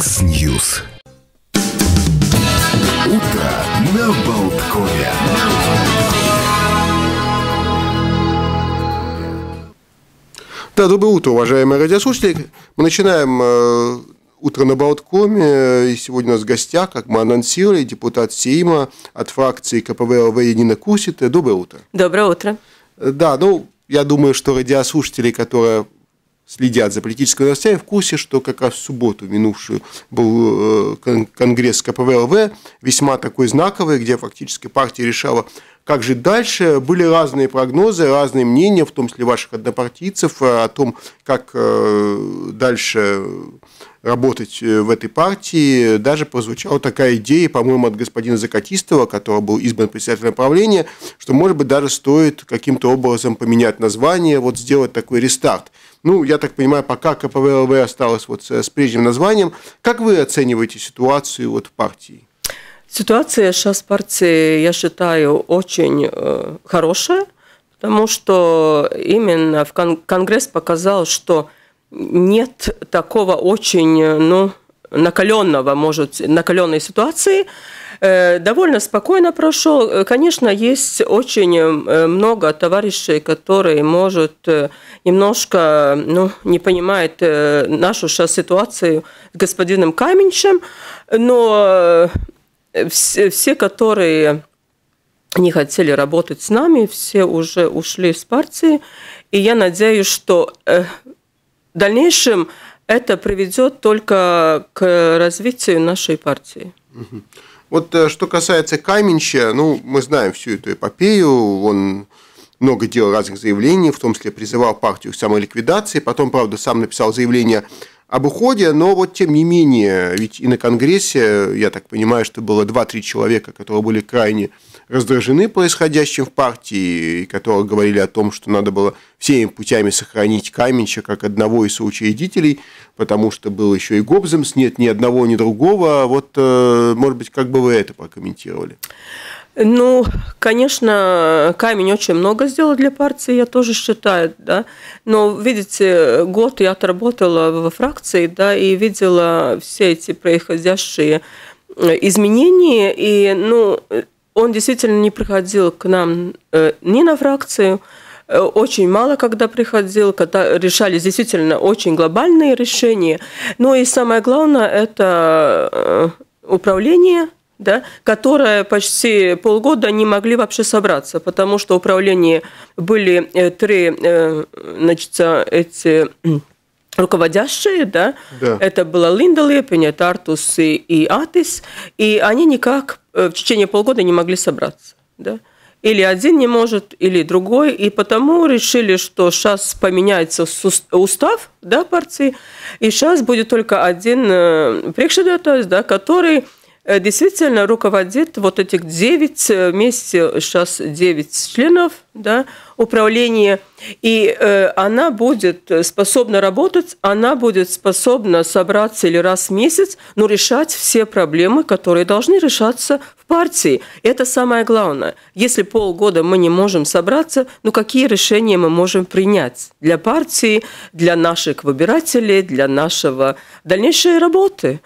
x Ньюс. Утро на Болткове. Да, доброе утро, уважаемые радиослушатели. Мы начинаем э, «Утро на Болткоме». И сегодня у нас в гостях, как мы анонсировали, депутат Сейма от фракции КПВЛВ Янина Кусита. Доброе утро. Доброе утро. Э, да, ну, я думаю, что радиослушатели, которые следят за политической новостями, в курсе, что как раз в субботу минувшую был э, конгресс КПВЛВ, весьма такой знаковый, где фактически партия решала, как же дальше. Были разные прогнозы, разные мнения, в том числе ваших однопартийцев, э, о том, как э, дальше работать в этой партии. Даже прозвучала такая идея, по-моему, от господина Закатистова, который был избран председателем правления, что, может быть, даже стоит каким-то образом поменять название, вот сделать такой рестарт – ну, я так понимаю, пока КПВЛВ осталось вот с, э, с прежним названием. Как вы оцениваете ситуацию вот в партии? Ситуация сейчас в партии, я считаю, очень э, хорошая, потому что именно в кон Конгресс показал, что нет такого очень, э, ну, накаленного, может, накаленной ситуации, Э, довольно спокойно прошел. Э, конечно, есть очень э, много товарищей, которые, может, немножко ну, не понимают нашу сейчас ситуацию с господином Каменчем, но все, все которые не хотели работать с нами, все уже ушли с партии. И я надеюсь, что в дальнейшем это приведет только к развитию нашей партии. Угу. Вот э, что касается Каменща, ну, мы знаем всю эту эпопею, он много делал разных заявлений, в том числе призывал партию к самоликвидации, потом, правда, сам написал заявление об уходе, но вот тем не менее, ведь и на Конгрессе, я так понимаю, что было 2-3 человека, которые были крайне раздражены происходящим в партии, которые говорили о том, что надо было всеми путями сохранить Каменча как одного из соучредителей, потому что был еще и Гобземс, нет ни одного, ни другого. А вот, э, может быть, как бы вы это прокомментировали? Ну, конечно, камень очень много сделал для партии, я тоже считаю, да. Но, видите, год я отработала во фракции, да, и видела все эти происходящие э, изменения, и, ну, он действительно не приходил к нам э, ни на фракцию, э, очень мало когда приходил, когда решались действительно очень глобальные решения. Ну и самое главное – это э, управление, да, которое почти полгода не могли вообще собраться, потому что управление были три значит, эти руководящие, да, да. это была Линда Лепиня, это Артус и, и Атис, и они никак э, в течение полгода не могли собраться, да. Или один не может, или другой, и потому решили, что сейчас поменяется устав, да, партии, и сейчас будет только один э, прекшедатас, да, который э, действительно руководит вот этих девять, вместе сейчас девять членов, да, управления – и э, она будет э, способна работать, она будет способна собраться или раз в месяц, но решать все проблемы, которые должны решаться в партии. Это самое главное. Если полгода мы не можем собраться, ну какие решения мы можем принять для партии, для наших выбирателей, для нашего дальнейшей работы?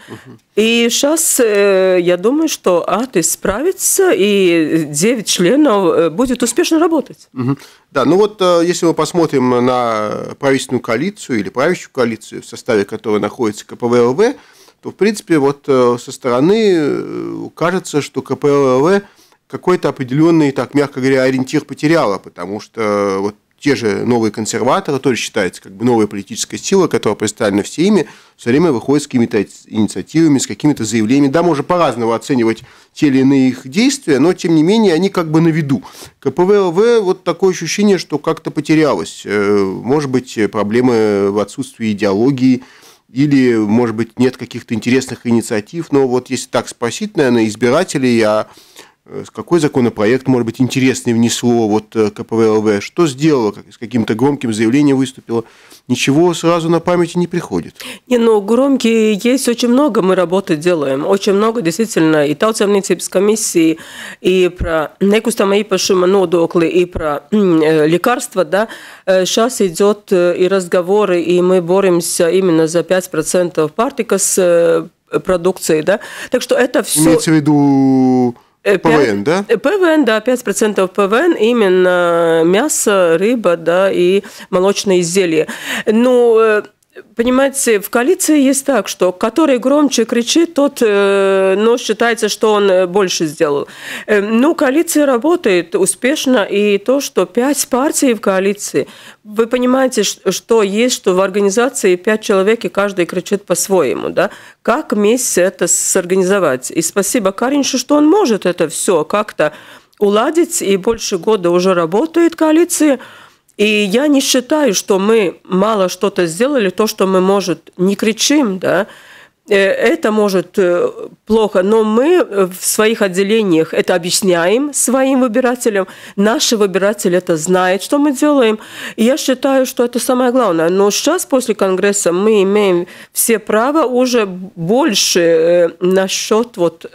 И сейчас э, я думаю, что АТИС справится, и 9 членов э, будет успешно работать. Угу. Да, ну вот э, если мы посмотрим на правительственную коалицию или правящую коалицию, в составе которой находится КПВЛВ, то, в принципе, вот э, со стороны э, кажется, что КПВЛВ какой-то определенный, так мягко говоря, ориентир потеряла, потому что вот те же новые консерваторы, тоже считается как бы новая политическая сила, которая представлена всеми, все время выходит с какими-то инициативами, с какими-то заявлениями. Да, можно по-разному оценивать те или иные их действия, но тем не менее они как бы на виду. КПВЛВ вот такое ощущение, что как-то потерялось. Э, может быть, проблемы в отсутствии идеологии, или, может быть, нет каких-то интересных инициатив, но вот если так спросить, наверное, избирателей, а я Э, какой законопроект, может быть, интересный внесло вот э, КПВЛВ, что сделало, с каким-то громким заявлением выступило. Ничего сразу на памяти не приходит. Не, ну, громкие есть очень много, мы работы делаем. Очень много, действительно, и Tautsēmniecības комиссии, и про некустамā īpašuma nodokли, и про э, лекарства, да. Сейчас идет и разговоры, и мы боремся именно за 5% с продукцией, да. Так что это все... Имеется в виду Э, ПВН, да? Э, ПВН, да, 5% ПВН, именно мясо, рыба, да, и молочные изделия. Ну, э, Понимаете, в коалиции есть так, что который громче кричит, тот, э, но считается, что он э, больше сделал. Э, ну, коалиция работает успешно, и то, что пять партий в коалиции, вы понимаете, что есть, что в организации пять человек, и каждый кричит по-своему, да? Как вместе это сорганизовать? И спасибо Кариншу, что он может это все как-то уладить, и больше года уже работает коалиция, и я не считаю, что мы мало что-то сделали, то, что мы, может, не кричим, да, э, это может э, плохо, но мы э, в своих отделениях это объясняем своим выбирателям. Наши выбиратели это знают, что мы делаем. И я считаю, что это самое главное. Но сейчас, после Конгресса, мы имеем все права уже больше насчет вот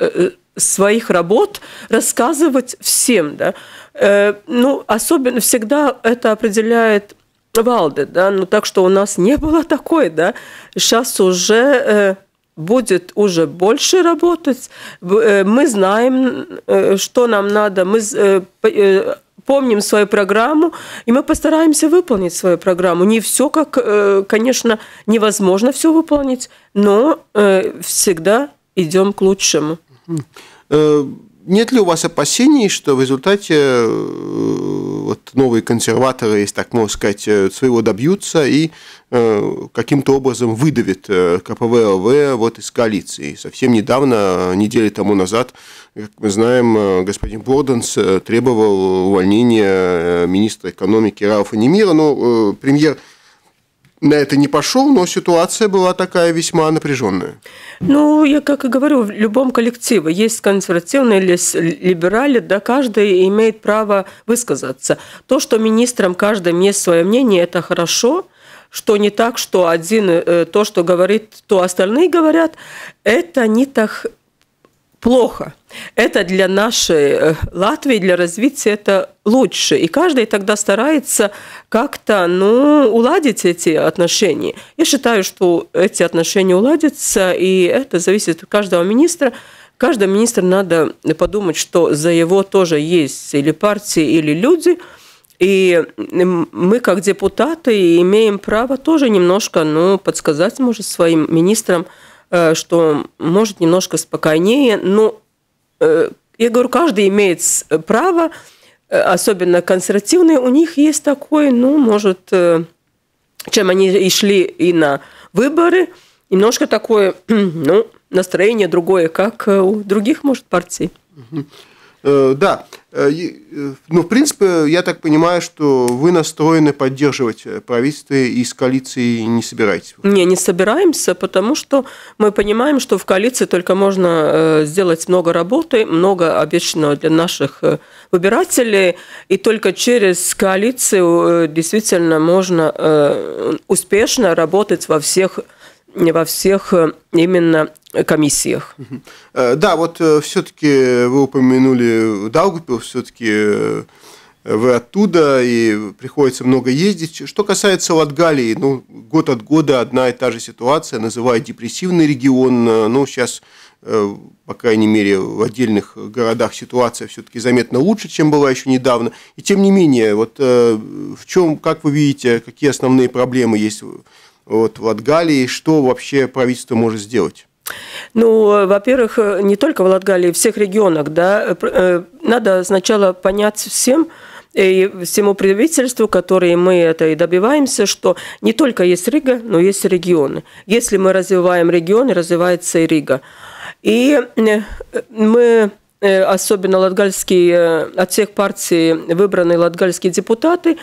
своих работ рассказывать всем. Да? Э, ну, особенно всегда это определяет Валде, да, ну так что у нас не было такой, да. Сейчас уже э, будет уже больше работать. Э, мы знаем, э, что нам надо, мы э, э, помним свою программу, и мы постараемся выполнить свою программу. Не все, как, э, конечно, невозможно все выполнить, но э, всегда идем к лучшему. Э, нет ли у вас опасений, что в результате э, вот, новые консерваторы, если так можно сказать, э, своего добьются и каким-то образом выдавит КПВЛВ вот из коалиции. Совсем недавно, недели тому назад, как мы знаем, господин Борденс требовал увольнения министра экономики Рауфа Немира, но премьер на это не пошел, но ситуация была такая весьма напряженная. Ну, я как и говорю, в любом коллективе есть консервативные, есть либерали, да, каждый имеет право высказаться. То, что министрам каждый имеет свое мнение, это хорошо, что не так, что один э, то, что говорит, то остальные говорят, это не так плохо. Это для нашей э, Латвии, для развития это лучше. И каждый тогда старается как-то ну, уладить эти отношения. Я считаю, что эти отношения уладятся, и это зависит от каждого министра. Каждому министру надо подумать, что за его тоже есть или партии, или люди – и мы, как депутаты, имеем право тоже немножко ну, подсказать, может, своим министрам, э, что может немножко спокойнее, но Э, я говорю, каждый имеет э, право, э, особенно консервативные, у них есть такой, ну, может, чем они и шли и на выборы, немножко такое, ну, настроение другое, как у других, может, партий. Э, да, э, э, но ну, в принципе, я так понимаю, что вы настроены поддерживать правительство и с коалицией не собираетесь. Не, не собираемся, потому что мы понимаем, что в коалиции только можно сделать много работы, много обещанного для наших выбирателей, и только через коалицию действительно можно успешно работать во всех во всех э, именно комиссиях. Э, да, вот э, все-таки вы упомянули Даугупил, все-таки вы оттуда, и приходится много ездить. Что касается Латгалии, ну, год от года одна и та же ситуация, называют депрессивный регион, ну, сейчас, по крайней мере, в отдельных городах ситуация все-таки заметно лучше, чем была еще недавно. И тем не менее, вот в чем, как вы видите, какие основные проблемы есть вот, в Латгалии, что вообще правительство может сделать? Ну, во-первых, не только в Латгалии, в всех регионах, да, э, надо сначала понять всем, э, и всему правительству, которые мы это и добиваемся, что не только есть Рига, но есть регионы. Если мы развиваем регионы, развивается и Рига. И э, мы особенно латгальские, от всех партий выбранные латгальские депутаты,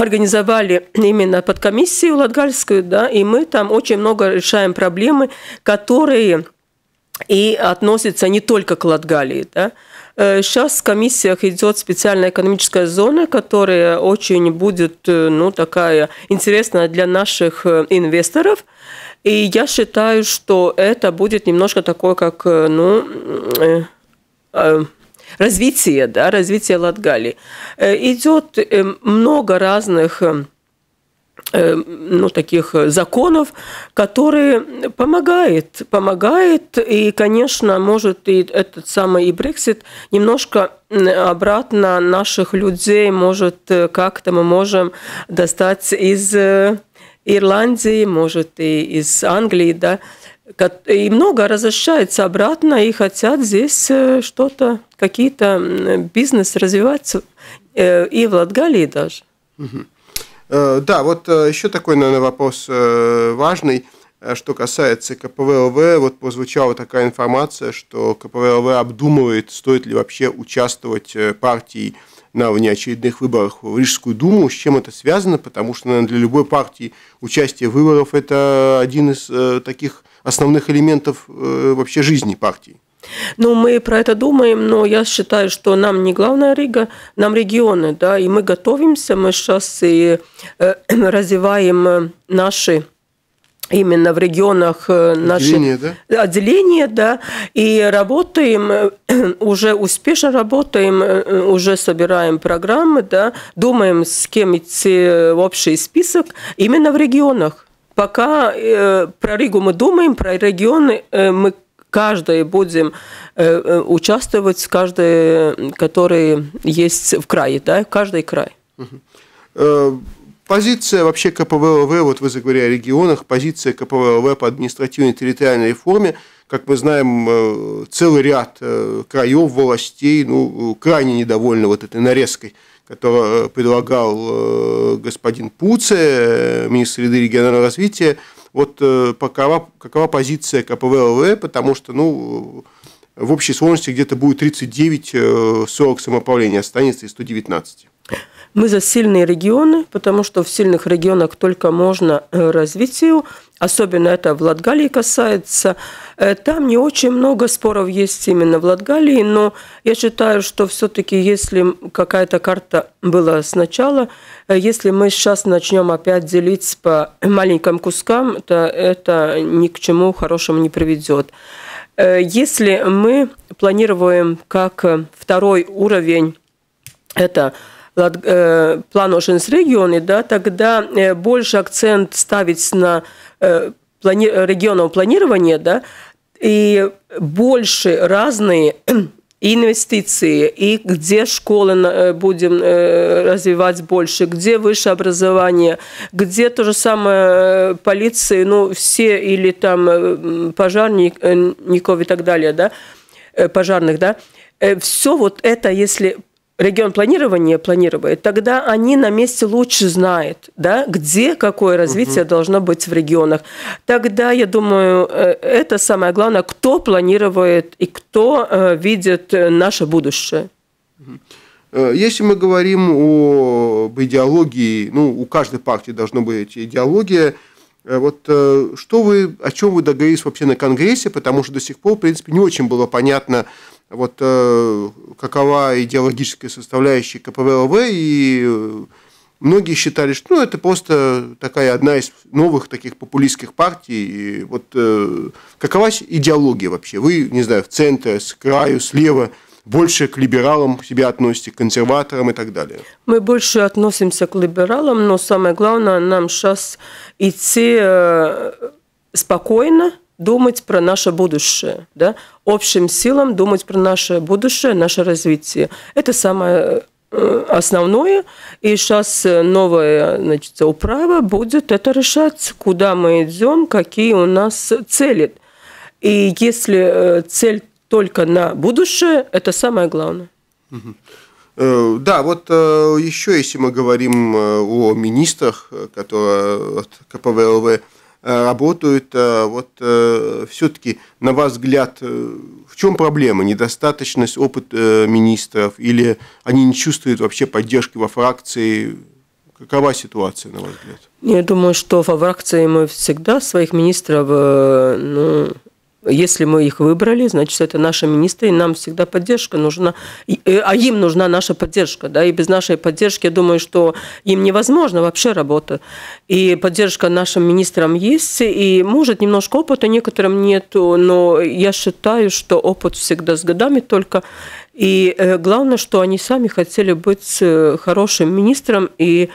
организовали именно под комиссию Латгальскую, да, и мы там очень много решаем проблемы, которые и относятся не только к Латгалии, да, Сейчас э, в комиссиях идет специальная экономическая зона, которая очень будет э, ну, такая интересная для наших э, инвесторов. И я считаю, что это будет немножко такое, как ну, развитие, да, развитие Латгалии. Э, Идет э, много разных э, ну, таких законов, которые помогает, помогает, и, конечно, может и этот самый и Брексит немножко обратно наших людей, может, как-то мы можем достать из Ирландии, может, и из Англии, да, и много разрешается обратно и хотят здесь э, что-то, какие-то бизнес развиваться э, и в Латгалии даже. Э, да, вот еще такой, наверное, вопрос важный. Что касается КПВЛВ, вот прозвучала такая информация, что КПВЛВ обдумывает, стоит ли вообще участвовать партии на внеочередных выборах в Рижскую думу. С чем это связано? Потому что, наверное, для любой партии участие в выборах – это один из таких основных элементов э, вообще жизни партии. Ну, мы про это думаем, но я считаю, что нам не главная Рига, нам регионы, да, и мы готовимся, мы сейчас и э, развиваем э, наши именно в регионах э, наши отделения, да? отделения, да, и работаем, уже успешно работаем, уже собираем программы, да, думаем, с кем идти в общий список именно в регионах пока э, про Ригу мы думаем, про регионы э, мы каждый будем э, э, участвовать, каждый, который есть в крае, да, каждый край. Угу. Позиция вообще КПВЛВ, вот вы заговорили о регионах, позиция КПВЛВ по административной территориальной реформе, как мы знаем, э, целый ряд краев, властей, ну, крайне недовольны вот этой нарезкой которую э, предлагал э, господин Пуце, э, министр среды и регионального развития, вот какова, какова позиция КПВЛВ, потому что, ну, в общей сложности где-то будет 39-40 самоуправлений, останется и 119. Мы за сильные регионы, потому что в сильных регионах только можно развитию особенно это в Латгалии касается, э, там не очень много споров есть именно в Латгалии, но я считаю, что все-таки если какая-то карта была сначала, э, если мы сейчас начнем опять делить по маленьким кускам, то это ни к чему хорошему не приведет. Э, если мы планируем как второй уровень, это план Ошенс регионы, да, тогда больше акцент ставить на Э, плани регионного планирования, да, и больше разные инвестиции, и где школы э, будем э, развивать больше, где высшее образование, где то же самое полиции, ну, все или там пожарников и так далее, да, пожарных, да, все вот это, если регион планирования планирует, тогда они на месте лучше знают, да, где какое развитие угу. должно быть в регионах. Тогда, я думаю, э, это самое главное, кто планирует и кто э, видит э, наше будущее. Если мы говорим об идеологии, ну, у каждой партии должно быть идеология, вот что вы, о чем вы договорились вообще на Конгрессе, потому что до сих пор, в принципе, не очень было понятно, вот, э, какова идеологическая составляющая КПВЛВ, и э, многие считали, что ну, это просто такая одна из новых таких популистских партий. И вот э, какова идеология вообще? Вы, не знаю, в центре, с краю, слева больше к либералам себя относите, к консерваторам и так далее? Мы больше относимся к либералам, но самое главное, нам сейчас идти спокойно, думать про наше будущее, да? общим силам думать про наше будущее, наше развитие. Это самое э, основное. И сейчас э, новая значит, управа будет это решать, куда мы идем, какие у нас цели. И если э, цель только на будущее, это самое главное. Да, вот еще если мы говорим о министрах, которые от КПВЛВ Э, работают. Э, вот э, все-таки, на ваш взгляд, в чем проблема? Недостаточность опыта министров или они не чувствуют вообще поддержки во фракции? Какова ситуация, на ваш взгляд? Я думаю, что во фракции мы всегда своих министров ну, если мы их выбрали, значит, это наши министры, и нам всегда поддержка нужна, э, а им нужна наша поддержка, да, и без нашей поддержки, я думаю, что им невозможно вообще работа. И поддержка нашим министрам есть, и, может, немножко опыта некоторым нет, но я считаю, что опыт всегда с годами только. И э, главное, что они сами хотели быть э, хорошим министром и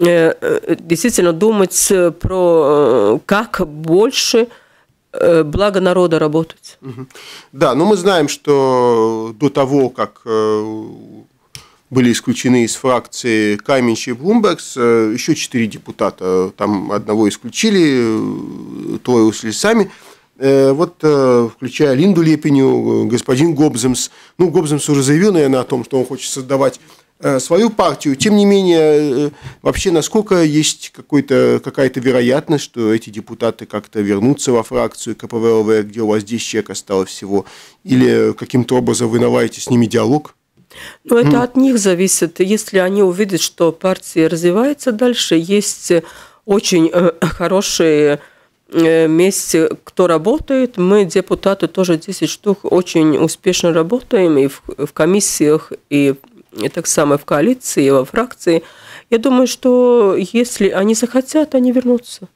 действительно думать про как больше – Э, благо народа работать. Да, но ну мы знаем, что до того, как э, были исключены из фракции Каменч и Блумбергс, э, еще четыре депутата, там одного исключили, трое ушли сами. Вот, включая Линду Лепеню, господин Гобземс. Ну, Гобземс уже заявил, наверное, о том, что он хочет создавать Э, свою партию. Тем не менее, э, вообще насколько есть какая-то вероятность, что эти депутаты как-то вернутся во фракцию КПВЛВ, где у вас здесь человек осталось всего, или каким-то образом вы наладите с ними диалог? Но ну, это от них зависит. Если они увидят, что партия развивается дальше, есть э, очень хорошие месте, кто работает. Мы, депутаты, тоже 10 штук, очень успешно работаем и в, в комиссиях, и и так самое в коалиции, во фракции. Я думаю, что если они захотят, они вернутся.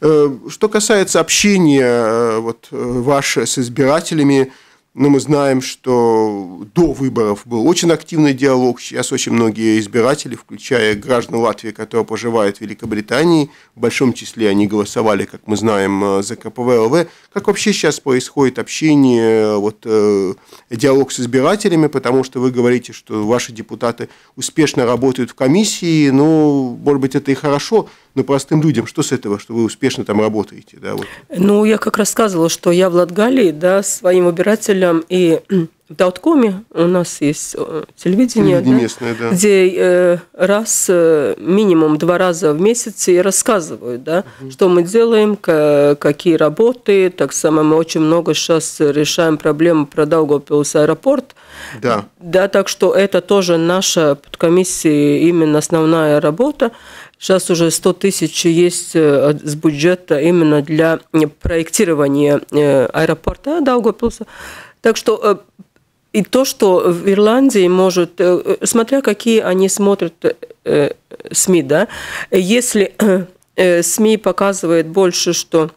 Э, что касается общения э, вот, э, ваше с избирателями, но мы знаем, что до выборов был очень активный диалог. Сейчас очень многие избиратели, включая граждан Латвии, которые проживают в Великобритании, в большом числе они голосовали, как мы знаем, э, за КПВЛВ. Как вообще сейчас происходит общение, вот, э, диалог с избирателями? Потому что вы говорите, что ваши депутаты успешно работают в комиссии. Ну, может быть, это и хорошо, но простым людям что с этого, что вы успешно там работаете? Да, вот. Ну, я как рассказывала, что я в Латгалии да, своим избирателям вечером, и в Дауткоме у нас есть э, телевидение, да, местное, да. где э, раз, э, минимум два раза в месяц и рассказывают, да, угу. что мы делаем, какие работы. Так само мы очень много сейчас решаем проблемы про Даугавпилс аэропорт. Да. Да, так что это тоже наша подкомиссия, именно основная работа. Сейчас уже 100 тысяч есть с бюджета именно для проектирования аэропорта Даугавпилса. Да, так что э, и то, что в Ирландии может, э, смотря какие они смотрят э, СМИ, да, если СМИ показывает больше, что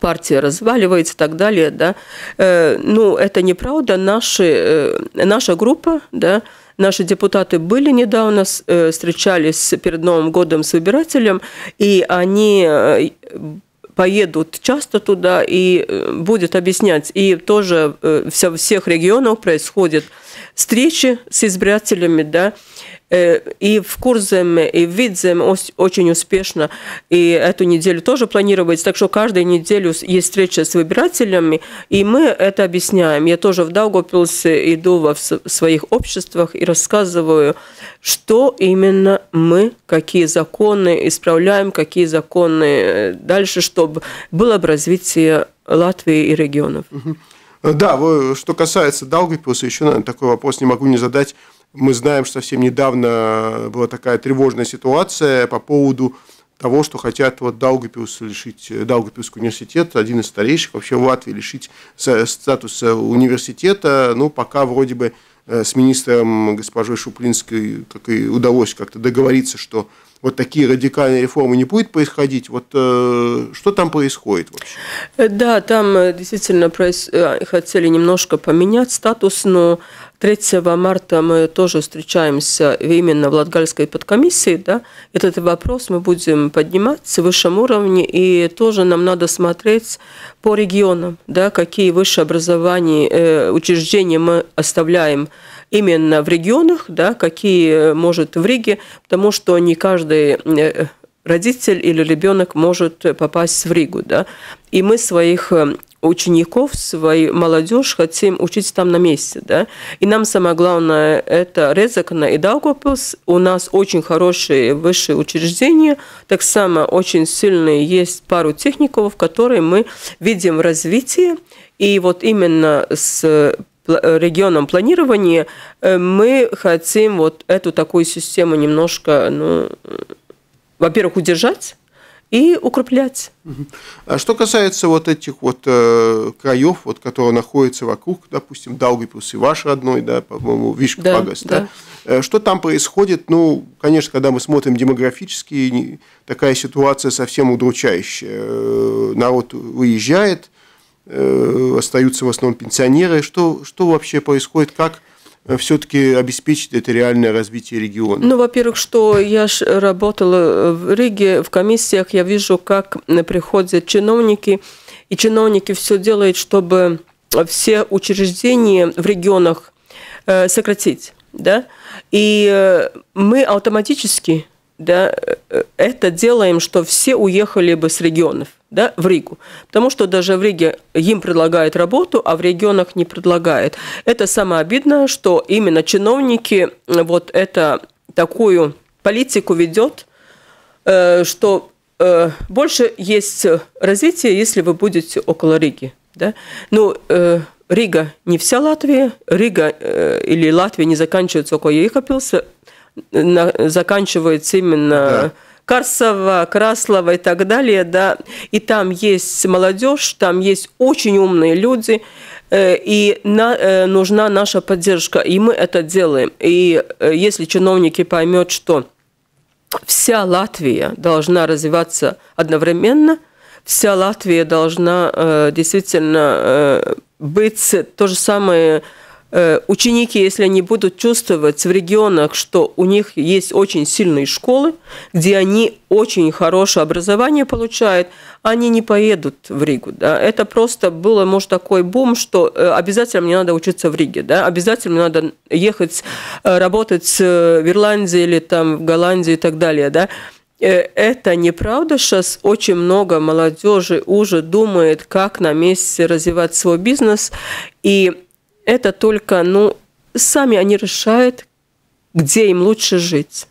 партия разваливается и так далее, да, ну, это неправда. Наши, наша группа, да, Наши депутаты были недавно, встречались перед Новым годом с выбирателем, и они поедут часто туда и э, будет объяснять. И тоже э, во всех регионах происходят встречи с избирателями, да, Э, и в Курзем, и в Видзем очень успешно. И эту неделю тоже планируется. Так что каждую неделю есть встреча с выбирателями, и мы это объясняем. Я тоже в Даугопилсе иду во своих обществах и рассказываю, что именно мы, какие законы исправляем, какие законы э, дальше, чтобы было бы развитие Латвии и регионов. Да, что касается Даугапилса, еще, наверное, такой вопрос не могу не задать. Мы знаем, что совсем недавно была такая тревожная ситуация по поводу того, что хотят вот Даугапиус лишить, э, Даугапиусский университет, один из старейших вообще в Латвии, лишить статуса университета. Ну, пока вроде бы э, с министром госпожой Шуплинской как и удалось как-то договориться, что вот такие радикальные реформы не будет происходить. Вот э, что там происходит вообще? Э, да, там э, действительно проис... Э, хотели немножко поменять статус, но 3 марта мы тоже встречаемся именно в Латгальской подкомиссии. Да? Этот вопрос мы будем поднимать с высшем уровне, и тоже нам надо смотреть по регионам, да, какие высшие образования, э, учреждения мы оставляем именно в регионах, да, какие э, может в Риге, потому что не каждый э, родитель или ребенок может попасть в Ригу. Да? И мы своих э, учеников, свои молодежь хотим учить там на месте. Да? И нам самое главное – это Резакна и Даугавпилс. У нас очень хорошие высшие учреждения. Так само очень сильные есть пару техников, которые мы видим развитие. И вот именно с Э, регионном планировании э, мы хотим вот эту такую систему немножко, ну, э, во-первых, удержать, и укреплять. А что касается вот этих вот э, краев, вот, которые находятся вокруг, допустим, Даугипус и ваш родной, да, по-моему, Вишкпагас, да, да. да? Что там происходит? Ну, конечно, когда мы смотрим демографически, такая ситуация совсем удручающая. Народ выезжает, Э, остаются в основном пенсионеры. Что, что вообще происходит? Как э, все-таки обеспечить это реальное развитие региона? Ну, во-первых, что я работала в Риге, в комиссиях, я вижу, как приходят чиновники, и чиновники все делают, чтобы все учреждения в регионах э, сократить. Да? И мы автоматически да, это делаем, что все уехали бы с регионов да, в Ригу. Потому что даже в Риге им предлагают работу, а в регионах не предлагают. Это самое обидное, что именно чиновники э, вот это такую политику ведет, э, что э, больше есть развитие, если вы будете около Риги. Да? Ну, Рига не вся Латвия, Рига или Латвия не заканчивается около Екапилса, заканчивается именно Карсова, Краслова и так далее, да, и там есть молодежь, там есть очень умные люди, э, и на, э, нужна наша поддержка, и мы это делаем. И э, если чиновники поймут, что вся Латвия должна развиваться одновременно, вся Латвия должна действительно быть то же самое Э, ученики, если они будут чувствовать в регионах, что у них есть очень сильные школы, где они очень хорошее образование получают, они не поедут в Ригу. Да? Это просто было, может, такой бум, что э, обязательно мне надо учиться в Риге, да? обязательно мне надо ехать, э, работать в Ирландии или там в Голландии и так далее. Да? это неправда. Сейчас очень много молодежи уже думает, как на месте развивать свой бизнес. И это только, ну, сами они решают, где им лучше жить.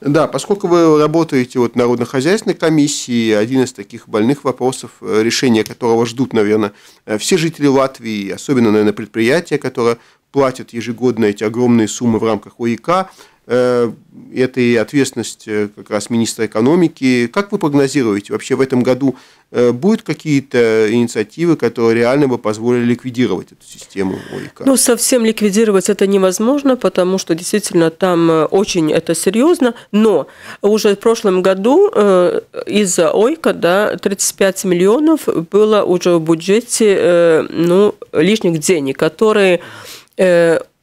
Да, поскольку вы работаете вот народно-хозяйственной комиссии, один из таких больных вопросов, э, решения которого ждут, наверное, э, все жители Латвии, особенно, наверное, предприятия, которые платят ежегодно эти огромные суммы в рамках ОИК, Э, это и ответственность э, как раз министра экономики. Как вы прогнозируете, вообще в этом году э, будут какие-то инициативы, которые реально бы позволили ликвидировать эту систему ОИК? Ну, совсем ликвидировать это невозможно, потому что действительно там очень это серьезно, но уже в прошлом году из-за ОИКа да, 35 миллионов было уже в бюджете ну, лишних денег, которые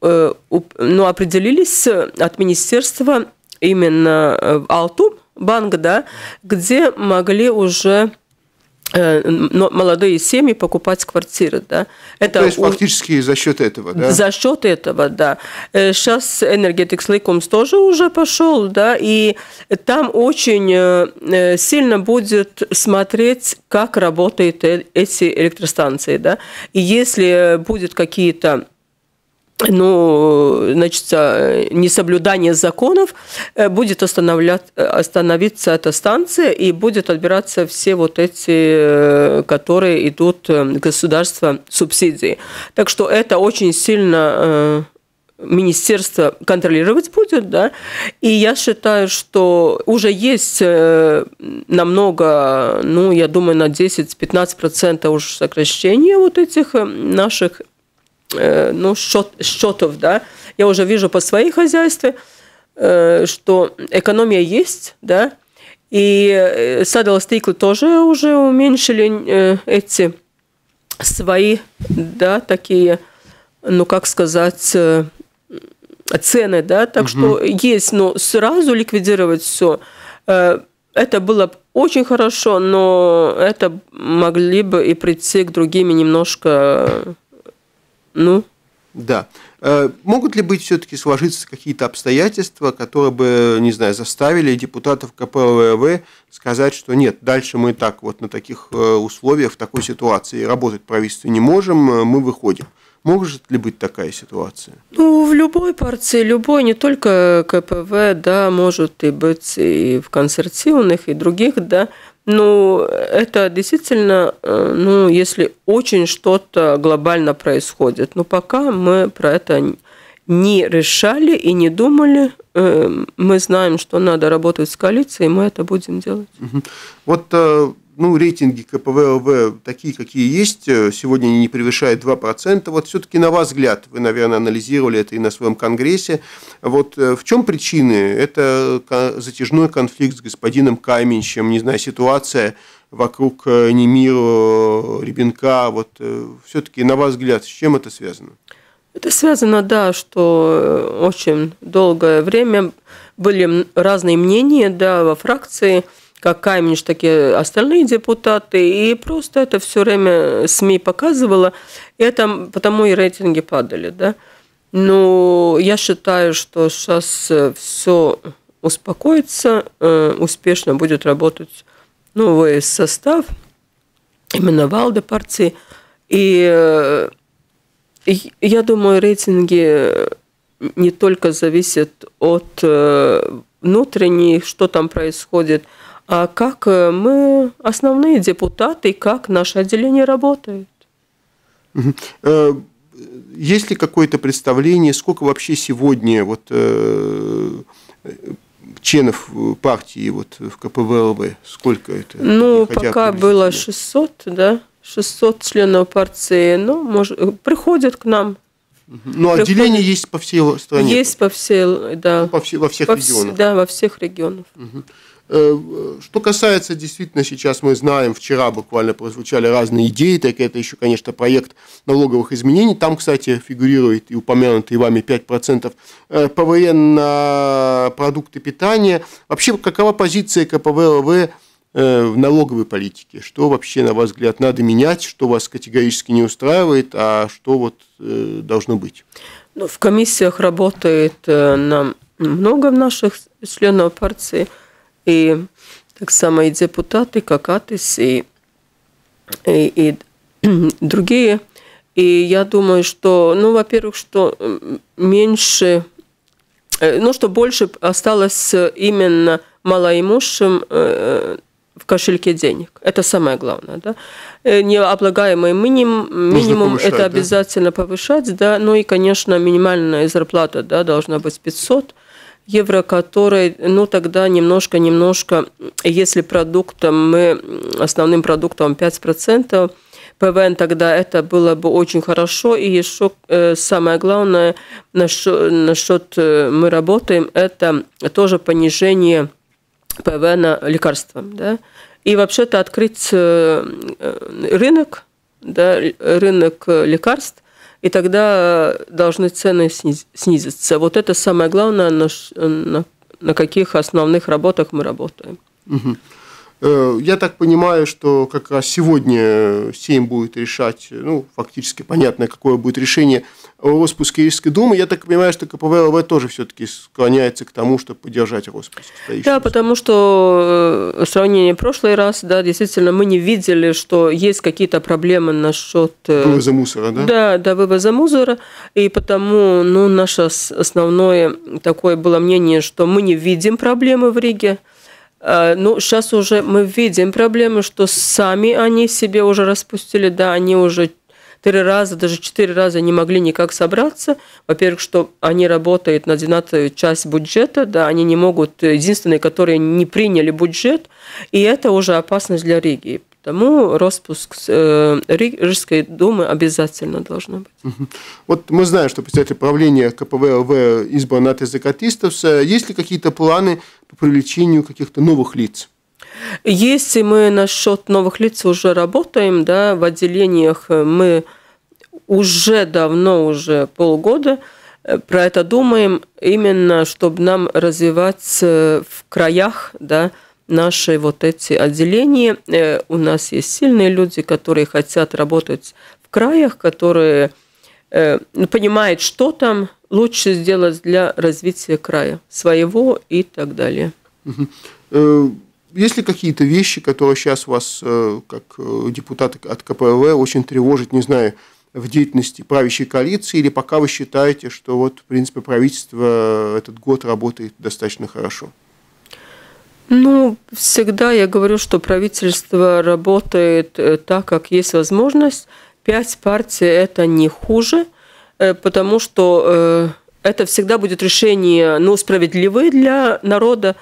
Э, ну, определились э, от министерства именно э, Алту банк, да, где могли уже молодые семьи покупать квартиры, да. Ну, Это То есть у... фактически за счет этого, да? За счет этого, да. Сейчас Energetics Laycoms тоже уже пошел, да, и там очень сильно будет смотреть, как работают эти электростанции, да. И если будет какие-то ну, значит, а, несоблюдание законов, э, будет э, остановиться эта станция и будет отбираться все вот эти, э, которые идут государство субсидии. Так что это очень сильно министерство контролировать будет, да, и я считаю, что уже есть намного, ну, я думаю, на 10-15% уже сокращение вот этих наших Э, ну, счет, счетов, да, я уже вижу по своей хозяйстве, э, что экономия есть, да, и э, садовостейку тоже уже уменьшили эти свои, да, такие, ну, как сказать, цены, да, так угу. что есть, но сразу ликвидировать все, это было бы очень хорошо, но это могли бы и прийти к другим немножко ну? Да. Э, могут ли быть все-таки сложиться какие-то обстоятельства, которые бы, не знаю, заставили депутатов КПВВ сказать, что нет, дальше мы так вот на таких э, условиях, в такой ситуации работать правительству не можем, э, мы выходим. Может ли быть такая ситуация? Ну, в любой партии, любой, не только КПВ, да, может и быть и в консервативных, и других, да, ну, это действительно, э, ну, если очень что-то глобально происходит. Но пока мы про это не решали и не думали. Э, мы знаем, что надо работать с коалицией, и мы это будем делать. Вот э, ну, рейтинги КПВВ такие, какие есть, э, сегодня они не превышают 2%. Вот все-таки на ваш взгляд, вы, наверное, анализировали это и на своем конгрессе, вот э, в чем причины? Это затяжной конфликт с господином Каменщем, не знаю, ситуация вокруг э, Немиру, Ребенка, вот все-таки на ваш взгляд, с чем это связано? Это связано, да, что очень долгое время были разные мнения, да, во фракции – как Каймниш, так и остальные депутаты. И просто это все время СМИ показывало. И это потому и рейтинги падали. Да? Но я считаю, что сейчас э, все успокоится, э, успешно будет работать новый состав, именно Валды партии. И э, я думаю, рейтинги не только зависят от внутренних, что там происходит – а как э, мы, основные депутаты, и как наше отделение работает. Э, есть ли какое-то представление, сколько вообще сегодня вот, э, членов партии вот, в КПВЛВ? Сколько это? Ну, пока было 600, да, 600 членов партии. Ну, может, приходят к нам но ну, Приходит... отделение есть по всей стране. Есть по всей, да. По всей во всех по регионах. Вс... Да, во всех регионах. Угу. Э, что касается, действительно, сейчас мы знаем, вчера буквально прозвучали разные идеи, так это еще, конечно, проект налоговых изменений. Там, кстати, фигурирует и упомянутые вами 5% э, ПВН на продукты питания. Вообще, какова позиция КПВЛВ э, в налоговой политике? Что вообще, на ваш взгляд, надо менять, что вас категорически не устраивает, а что вот должно быть? Ну, в комиссиях работает нам много в наших членов партии – i так само и депутаты, как Атис, и, и, и другие. И я думаю, что, ну, во-первых, что меньше, э, ну, что больше осталось именно малоимущим э, в кошельке денег. Это самое главное. Да? Э, необлагаемый миним, минимум повышать, это да? обязательно повышать, да, ну и, конечно, минимальная зарплата да, должна быть 500, евро, который, ну, тогда немножко-немножко, если продуктом мы, основным продуктом 5%, ПВН тогда это было бы очень хорошо. И еще э, самое главное, насчет, насчет э, мы работаем, это тоже понижение ПВН лекарствам. Да? И вообще-то открыть э, рынок, да, рынок лекарств – и тогда э, должны цены снизиться. Вот это самое главное, на, э, на, на каких основных работах мы работаем. Угу. Э, я так понимаю, что как раз сегодня Сейм будет решать, э, ну, фактически понятно, какое будет решение о распуске Рижской думы. Я так понимаю, что КПВЛВ тоже все-таки склоняется к тому, чтобы поддержать распуск. Да, потому что в э, сравнении прошлый раз, да, действительно, мы не видели, что есть какие-то проблемы насчет... Вывоза мусора, да? Да, да, вывоза мусора. И потому, ну, наше основное такое было мнение, что мы не видим проблемы в Риге. Э, ну, сейчас уже мы видим проблему, что сами они себе уже распустили, да, они уже три раза, даже четыре раза не могли никак собраться. Во-первых, что они работают на 12 часть бюджета, да, они не могут, единственные, которые не приняли бюджет, и это уже опасность для Риги. Тому распуск Рижской думы обязательно должен быть. Вот мы знаем, что председатель правления КПВВ избран от Закатистовса. Э, есть ли какие-то планы по привлечению каких-то новых лиц? Если мы насчет новых лиц уже работаем, да, в отделениях э, мы уже давно, уже полгода э, про это думаем, именно чтобы нам развиваться в краях, да, наши вот эти отделения. Э, у нас есть сильные люди, которые хотят работать в краях, которые э, ну, понимают, что там лучше сделать для развития края своего и так далее. Э, есть ли какие-то вещи, которые сейчас вас, как депутаты от КПВ, очень тревожат, не знаю, в деятельности правящей коалиции, или пока вы считаете, что вот, в принципе, правительство этот год работает достаточно хорошо? Ну, всегда я говорю, что правительство работает э, так, как есть возможность. Пять партий – это не хуже, э, потому что э, это всегда будет решение ну, справедливое для народа,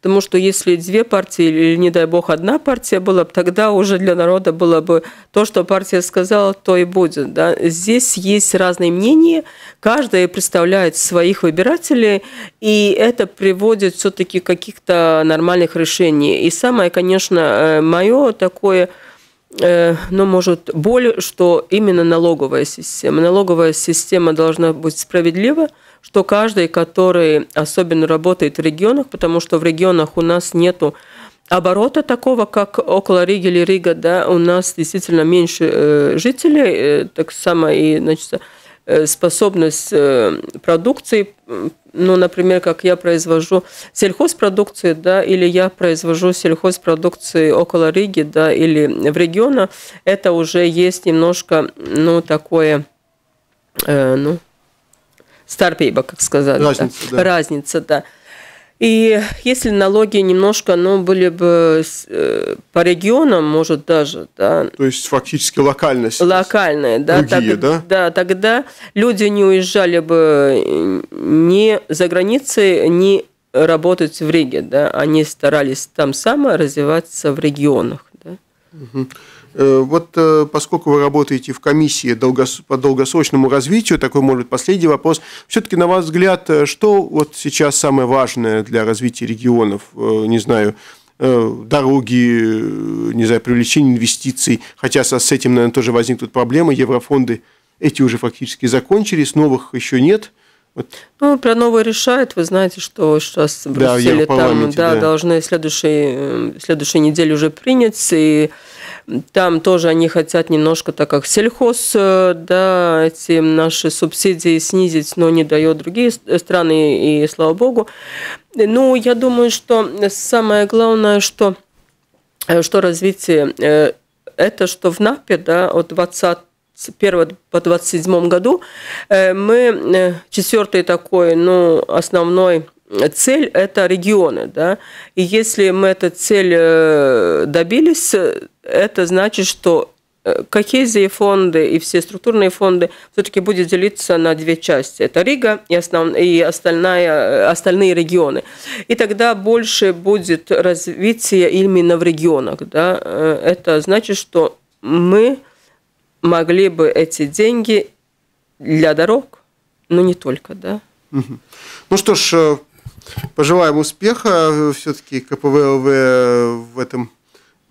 Потому что если две партии или, не дай бог, одна партия была бы, тогда уже для народа было бы то, что партия сказала, то и будет. Да? Здесь есть разные мнения, каждая представляет своих выбирателей, и это приводит все-таки к каких-то нормальных решений. И самое, конечно, э, мое такое э, но ну, может боль, что именно налоговая система. Налоговая система должна быть справедлива, что каждый, который особенно работает в регионах, потому что в регионах у нас нету оборота такого, как около Риги или Рига, да, у нас действительно меньше э, жителей, э, так само и, значит, э, способность э, продукции, ну, например, как я произвожу сельхозпродукции, да, или я произвожу сельхозпродукции около Риги, да, или в региона, это уже есть немножко, ну, такое, э, ну, Старпейба, как сказать. Разница, да. да. Разница, да. И если налоги немножко, ну, были бы э, по регионам, может, даже, да. То есть, фактически локальность. Локальная, да. Другие, так, да? Да, тогда люди не уезжали бы э, ни за границей, ни работать в Риге, да. Они старались там само развиваться в регионах, да. Угу. Э, вот э, поскольку вы работаете в комиссии по долгосрочному развитию, такой может быть последний вопрос. Все-таки, на ваш взгляд, э, что вот сейчас самое важное для развития регионов? Не знаю, дороги, не знаю, привлечение инвестиций. Хотя с этим, наверное, тоже возникнут проблемы. Еврофонды эти уже фактически закончились, новых еще нет. Ну, про новое решает. Вы знаете, что сейчас в Брюсселе да, там да, да. должны следующей, следующей неделе уже принять. И там тоже они хотят немножко, так как сельхоз, э, да, эти наши субсидии снизить, но не дает другие э, страны, и слава богу. Ну, я думаю, что самое главное, что, э, что развитие, это что в НАПе, да, от 20 1 по 27 году мы четвертый такой, ну, основной цель – это регионы, да, и если мы эту цель добились, это значит, что э, Кохезии фонды и все структурные фонды все-таки будет делиться на две части. Это Рига и, основ... и остальная... Э, остальные регионы. И тогда больше будет развития именно в регионах. Да? Э, это значит, что мы могли бы эти деньги для дорог, но не только. Да? Ну что ж, пожелаем успеха все-таки КПВЛВ в этом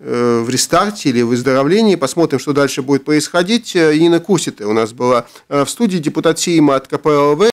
Э, в рестарте или выздоровлении. Посмотрим, что дальше будет происходить. Э, Нина Кусита у нас была э, в студии, депутат Сейма от КПЛВ.